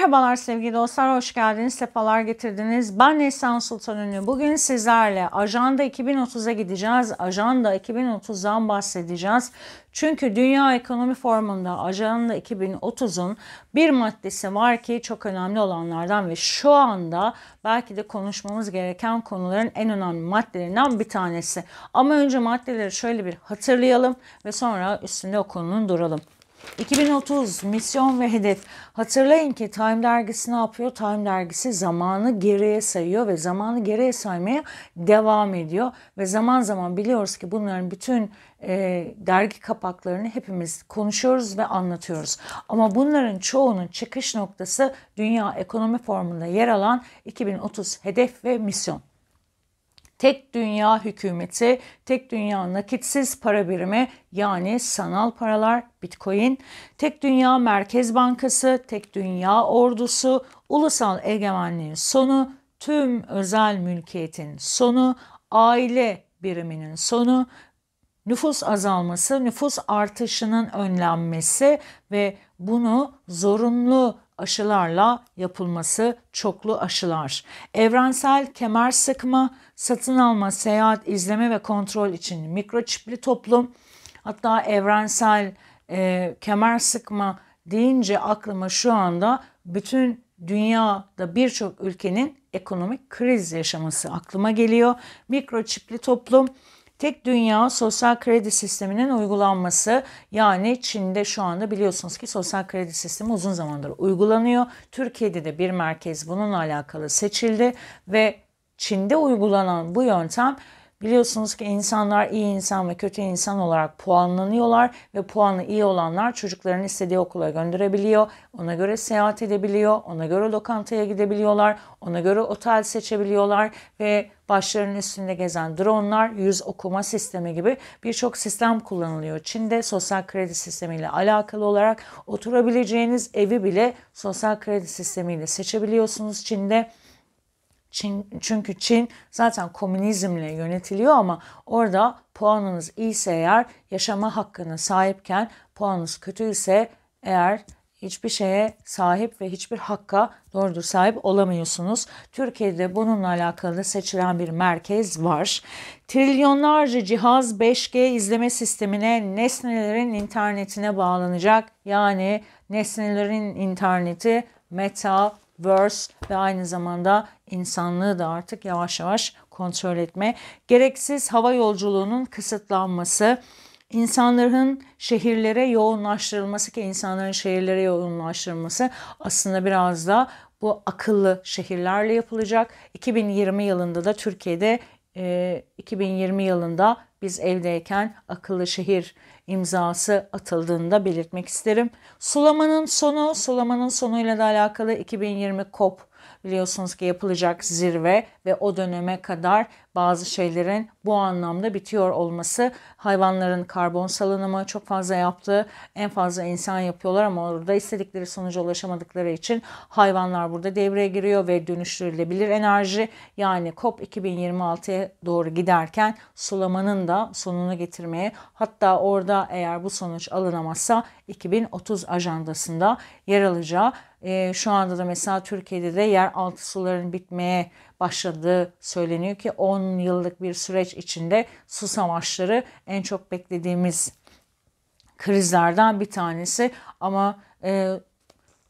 Merhabalar sevgili dostlar, hoş geldiniz, sefalar getirdiniz. Ben Neslihan Sultan Ünlü. Bugün sizlerle Ajanda 2030'a gideceğiz. Ajanda 2030'dan bahsedeceğiz. Çünkü Dünya Ekonomi Forumu'nda Ajanda 2030'un bir maddesi var ki çok önemli olanlardan ve şu anda belki de konuşmamız gereken konuların en önemli maddelerinden bir tanesi. Ama önce maddeleri şöyle bir hatırlayalım ve sonra üstünde o konunun duralım. 2030 misyon ve hedef. Hatırlayın ki Time dergisi ne yapıyor? Time dergisi zamanı geriye sayıyor ve zamanı geriye saymaya devam ediyor. Ve zaman zaman biliyoruz ki bunların bütün e, dergi kapaklarını hepimiz konuşuyoruz ve anlatıyoruz. Ama bunların çoğunun çıkış noktası Dünya Ekonomi Formu'nda yer alan 2030 hedef ve misyon tek dünya hükümeti, tek dünya nakitsiz para birimi yani sanal paralar Bitcoin, tek dünya merkez bankası, tek dünya ordusu, ulusal egemenliğin sonu, tüm özel mülkiyetin sonu, aile biriminin sonu, nüfus azalması, nüfus artışının önlenmesi ve bunu zorunlu aşılarla yapılması çoklu aşılar. Evrensel kemer sıkma, satın alma, seyahat, izleme ve kontrol için mikroçipli toplum. Hatta evrensel e, kemer sıkma deyince aklıma şu anda bütün dünyada birçok ülkenin ekonomik kriz yaşaması aklıma geliyor. Mikroçipli toplum Tek dünya sosyal kredi sisteminin uygulanması yani Çin'de şu anda biliyorsunuz ki sosyal kredi sistemi uzun zamandır uygulanıyor. Türkiye'de de bir merkez bununla alakalı seçildi ve Çin'de uygulanan bu yöntem Biliyorsunuz ki insanlar iyi insan ve kötü insan olarak puanlanıyorlar ve puanı iyi olanlar çocuklarını istediği okula gönderebiliyor. Ona göre seyahat edebiliyor, ona göre lokantaya gidebiliyorlar, ona göre otel seçebiliyorlar ve başlarının üstünde gezen dronlar, yüz okuma sistemi gibi birçok sistem kullanılıyor. Çin'de sosyal kredi sistemiyle alakalı olarak oturabileceğiniz evi bile sosyal kredi sistemiyle seçebiliyorsunuz Çin'de. Çin, çünkü Çin zaten komünizmle yönetiliyor ama orada puanınız iyiyse eğer yaşama hakkına sahipken puanınız kötü ise eğer hiçbir şeye sahip ve hiçbir hakka doğrudur sahip olamıyorsunuz. Türkiye'de bununla alakalı seçilen bir merkez var. Trilyonlarca cihaz 5G izleme sistemine nesnelerin internetine bağlanacak. Yani nesnelerin interneti meta verse ve aynı zamanda insanlığı da artık yavaş yavaş kontrol etme. Gereksiz hava yolculuğunun kısıtlanması, insanların şehirlere yoğunlaştırılması ki insanların şehirlere yoğunlaştırılması aslında biraz da bu akıllı şehirlerle yapılacak. 2020 yılında da Türkiye'de 2020 yılında biz evdeyken akıllı şehir imzası atıldığını da belirtmek isterim. Sulamanın sonu, sulamanın sonuyla da alakalı 2020 COP biliyorsunuz ki yapılacak zirve ve o döneme kadar bazı şeylerin bu anlamda bitiyor olması hayvanların karbon salınımı çok fazla yaptığı en fazla insan yapıyorlar ama orada istedikleri sonuca ulaşamadıkları için hayvanlar burada devreye giriyor ve dönüştürülebilir enerji yani COP 2026'ya doğru giderken sulamanın da sonunu getirmeye hatta orada eğer bu sonuç alınamazsa 2030 ajandasında yer alacağı e, şu anda da mesela Türkiye'de de altı suların bitmeye başladığı söyleniyor ki 10 yıllık bir süreç içinde su savaşları en çok beklediğimiz krizlerden bir tanesi ama e,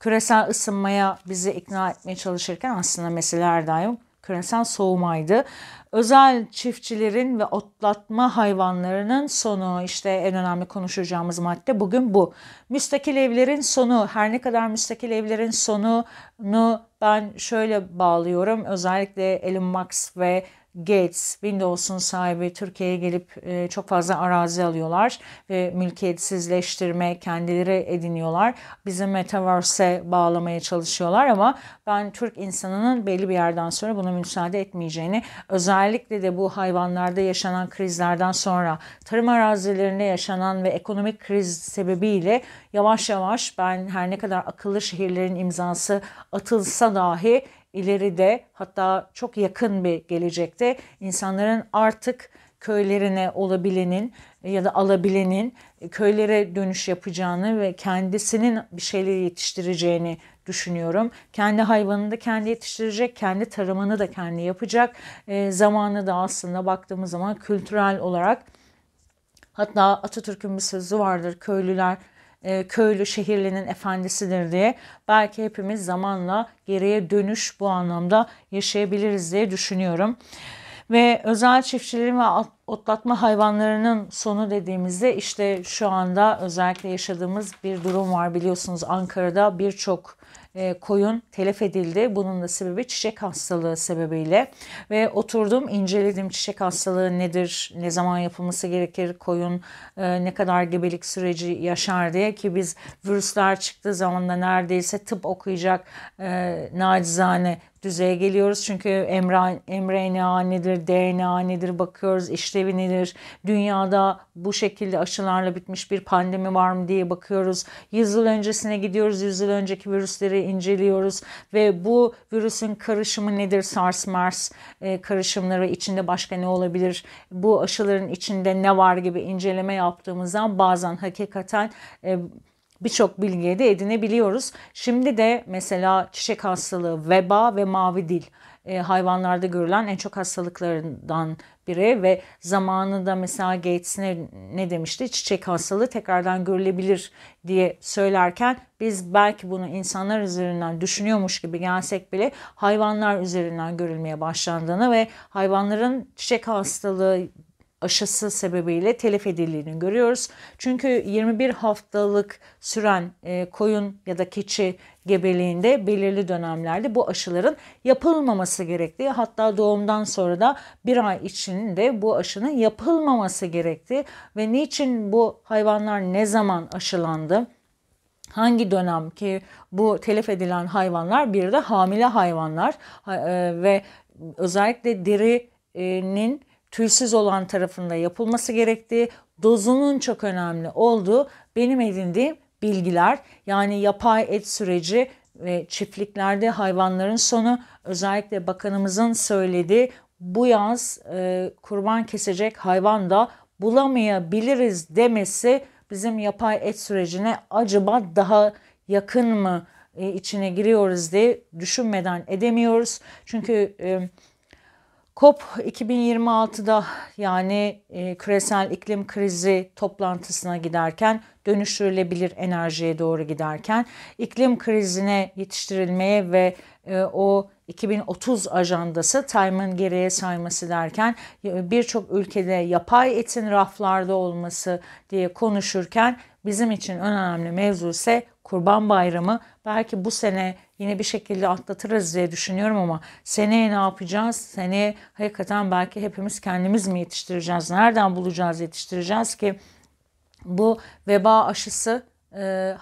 küresel ısınmaya bizi ikna etmeye çalışırken aslında mesele her daim küresel soğumaydı. Özel çiftçilerin ve otlatma hayvanlarının sonu işte en önemli konuşacağımız madde bugün bu. Müstakil evlerin sonu her ne kadar müstakil evlerin sonunu ben şöyle bağlıyorum. Özellikle Elon Musk ve Gates, Windows'un sahibi Türkiye'ye gelip e, çok fazla arazi alıyorlar ve mülkiyetsizleştirme kendileri ediniyorlar. Bizi Metaverse'e bağlamaya çalışıyorlar ama ben Türk insanının belli bir yerden sonra buna müsaade etmeyeceğini özellikle de bu hayvanlarda yaşanan krizlerden sonra tarım arazilerinde yaşanan ve ekonomik kriz sebebiyle yavaş yavaş ben her ne kadar akıllı şehirlerin imzası atılsa dahi ileride hatta çok yakın bir gelecekte insanların artık köylerine olabilenin ya da alabilenin köylere dönüş yapacağını ve kendisinin bir şeyleri yetiştireceğini düşünüyorum. Kendi hayvanını da kendi yetiştirecek, kendi tarımını da kendi yapacak. E, zamanı da aslında baktığımız zaman kültürel olarak hatta Atatürk'ün bir sözü vardır köylüler e, köylü şehirlinin efendisidir diye belki hepimiz zamanla geriye dönüş bu anlamda yaşayabiliriz diye düşünüyorum. Ve özel çiftçilerin ve otlatma hayvanlarının sonu dediğimizde işte şu anda özellikle yaşadığımız bir durum var biliyorsunuz Ankara'da birçok e, koyun telef edildi. Bunun da sebebi çiçek hastalığı sebebiyle ve oturdum inceledim çiçek hastalığı nedir, ne zaman yapılması gerekir, koyun e, ne kadar gebelik süreci yaşar diye ki biz virüsler çıktığı zaman da neredeyse tıp okuyacak e, nacizane düzeye geliyoruz. Çünkü mRNA nedir, DNA nedir bakıyoruz, işlevi nedir, dünyada bu şekilde aşılarla bitmiş bir pandemi var mı diye bakıyoruz. Yüzyıl öncesine gidiyoruz, yüzyıl önceki virüsleri inceliyoruz ve bu virüsün karışımı nedir, SARS-MERS e, karışımları ve içinde başka ne olabilir, bu aşıların içinde ne var gibi inceleme yaptığımızdan bazen hakikaten e, birçok bilgiye de edinebiliyoruz. Şimdi de mesela çiçek hastalığı, veba ve mavi dil e, hayvanlarda görülen en çok hastalıklarından biri ve zamanında mesela Gates ne, ne demişti? Çiçek hastalığı tekrardan görülebilir diye söylerken biz belki bunu insanlar üzerinden düşünüyormuş gibi gelsek bile hayvanlar üzerinden görülmeye başlandığını ve hayvanların çiçek hastalığı aşısı sebebiyle telef edildiğini görüyoruz. Çünkü 21 haftalık süren e, koyun ya da keçi gebeliğinde belirli dönemlerde bu aşıların yapılmaması gerektiği hatta doğumdan sonra da bir ay içinde bu aşının yapılmaması gerektiği ve niçin bu hayvanlar ne zaman aşılandı? hangi dönem ki bu telef edilen hayvanlar bir de hamile hayvanlar e, ve özellikle derinin tüysüz olan tarafında yapılması gerektiği, dozunun çok önemli olduğu benim edindiğim bilgiler. Yani yapay et süreci ve çiftliklerde hayvanların sonu özellikle bakanımızın söylediği bu yaz e, kurban kesecek hayvan da bulamayabiliriz demesi bizim yapay et sürecine acaba daha yakın mı e, içine giriyoruz diye düşünmeden edemiyoruz. Çünkü e, COP 2026'da yani e, küresel iklim krizi toplantısına giderken dönüştürülebilir enerjiye doğru giderken iklim krizine yetiştirilmeye ve e, o 2030 ajandası Time'ın geriye sayması derken e, birçok ülkede yapay etin raflarda olması diye konuşurken bizim için önemli mevzu ise Kurban Bayramı belki bu sene yine bir şekilde atlatırız diye düşünüyorum ama seneye ne yapacağız? Seneye hakikaten belki hepimiz kendimiz mi yetiştireceğiz? Nereden bulacağız, yetiştireceğiz ki bu veba aşısı e,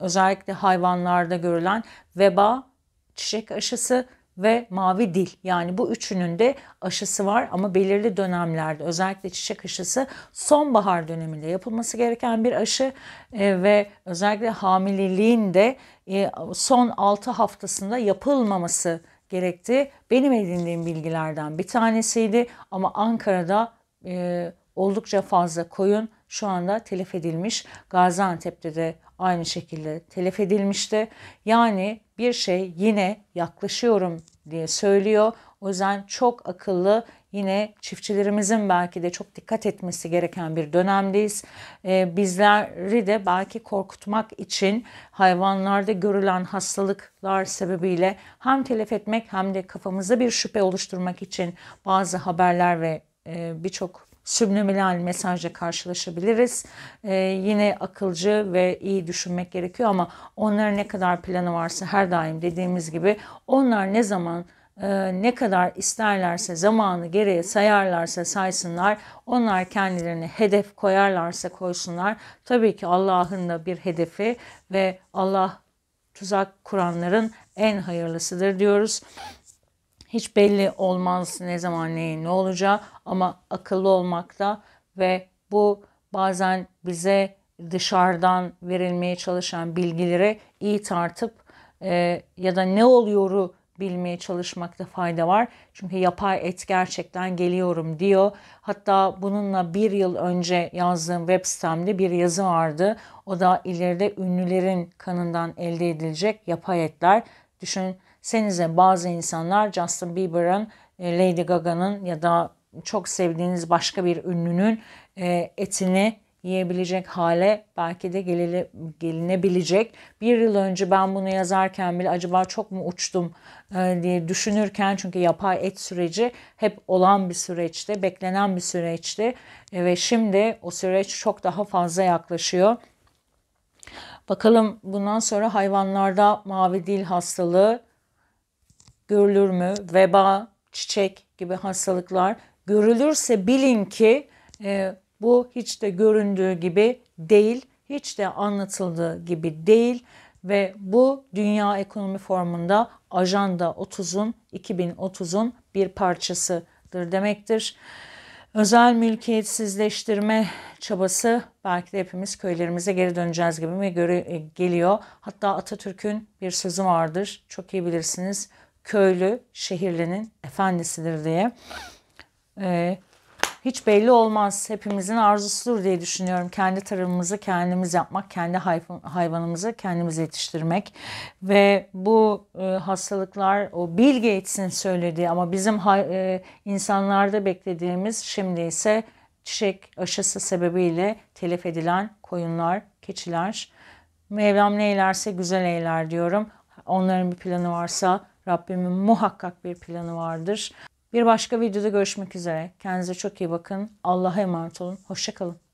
özellikle hayvanlarda görülen veba çiçek aşısı ve mavi dil. Yani bu üçünün de aşısı var ama belirli dönemlerde özellikle çiçek aşısı sonbahar döneminde yapılması gereken bir aşı e, ve özellikle hamileliğin de e, son 6 haftasında yapılmaması gerektiği benim edindiğim bilgilerden bir tanesiydi. Ama Ankara'da e, oldukça fazla koyun şu anda telef edilmiş. Gaziantep'te de aynı şekilde telef edilmişti. Yani bir şey yine yaklaşıyorum diye söylüyor. O yüzden çok akıllı yine çiftçilerimizin belki de çok dikkat etmesi gereken bir dönemdeyiz. Ee, bizleri de belki korkutmak için hayvanlarda görülen hastalıklar sebebiyle hem telef etmek hem de kafamızda bir şüphe oluşturmak için bazı haberler ve e, birçok sübliminal mesajla karşılaşabiliriz. Ee, yine akılcı ve iyi düşünmek gerekiyor ama onların ne kadar planı varsa her daim dediğimiz gibi onlar ne zaman e, ne kadar isterlerse zamanı geriye sayarlarsa saysınlar. Onlar kendilerine hedef koyarlarsa koysunlar. Tabii ki Allah'ın da bir hedefi ve Allah tuzak kuranların en hayırlısıdır diyoruz. Hiç belli olmaz ne zaman neyin ne olacağı ama akıllı olmakta ve bu bazen bize dışarıdan verilmeye çalışan bilgilere iyi tartıp e, ya da ne oluyoru bilmeye çalışmakta fayda var. Çünkü yapay et gerçekten geliyorum diyor. Hatta bununla bir yıl önce yazdığım web sitemde bir yazı vardı. O da ileride ünlülerin kanından elde edilecek yapay etler. Düşün senize bazı insanlar Justin Bieber'ın, e, Lady Gaga'nın ya da çok sevdiğiniz başka bir ünlünün e, etini yiyebilecek hale belki de gelili, gelinebilecek. Bir yıl önce ben bunu yazarken bile acaba çok mu uçtum e, diye düşünürken çünkü yapay et süreci hep olan bir süreçti, beklenen bir süreçti ve şimdi o süreç çok daha fazla yaklaşıyor. Bakalım bundan sonra hayvanlarda mavi dil hastalığı görülür mü? Veba, çiçek gibi hastalıklar görülürse bilin ki e, bu hiç de göründüğü gibi değil, hiç de anlatıldığı gibi değil ve bu Dünya Ekonomi Forumu'nda Ajanda 30'un 2030'un bir parçasıdır demektir. Özel mülkiyetsizleştirme çabası belki de hepimiz köylerimize geri döneceğiz gibi mi e, geliyor. Hatta Atatürk'ün bir sözü vardır. Çok iyi bilirsiniz köylü şehirlinin efendisidir diye. Ee, hiç belli olmaz. Hepimizin arzusudur diye düşünüyorum. Kendi tarımımızı kendimiz yapmak, kendi hayvanımızı kendimiz yetiştirmek ve bu e, hastalıklar o Bill Gates'in söylediği ama bizim e, insanlarda beklediğimiz şimdi ise çiçek aşısı sebebiyle telef edilen koyunlar, keçiler. Mevlam neylerse güzel eyler diyorum. Onların bir planı varsa Rabbimin muhakkak bir planı vardır. Bir başka videoda görüşmek üzere. Kendinize çok iyi bakın. Allah'a emanet olun. Hoşçakalın.